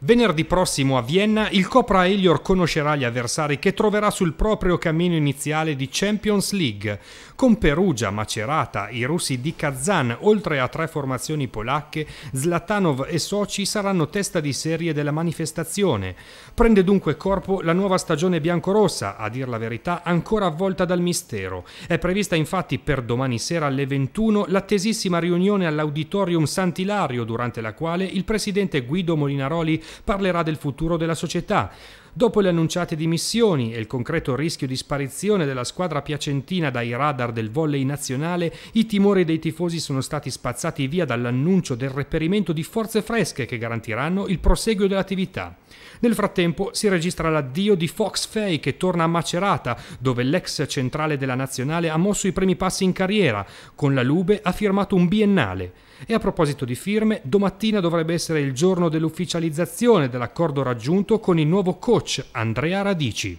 Venerdì prossimo a Vienna il Copra Elior conoscerà gli avversari che troverà sul proprio cammino iniziale di Champions League, con Perugia, Macerata, i russi di Kazan, oltre a tre formazioni polacche, Zlatanov e Sochi saranno testa di serie della manifestazione. Prende dunque corpo la nuova stagione biancorossa, a dir la verità ancora avvolta dal mistero. È prevista infatti per domani sera alle 21 l'attesissima riunione all'Auditorium Sant'Ilario, durante la quale il presidente Guido Molinaroli parlerà del futuro della società, Dopo le annunciate dimissioni e il concreto rischio di sparizione della squadra piacentina dai radar del volley nazionale, i timori dei tifosi sono stati spazzati via dall'annuncio del reperimento di forze fresche che garantiranno il proseguo dell'attività. Nel frattempo si registra l'addio di Fox Fay che torna a Macerata, dove l'ex centrale della nazionale ha mosso i primi passi in carriera, con la Lube ha firmato un biennale. E a proposito di firme, domattina dovrebbe essere il giorno dell'ufficializzazione dell'accordo raggiunto con il nuovo coach coach Andrea Radici.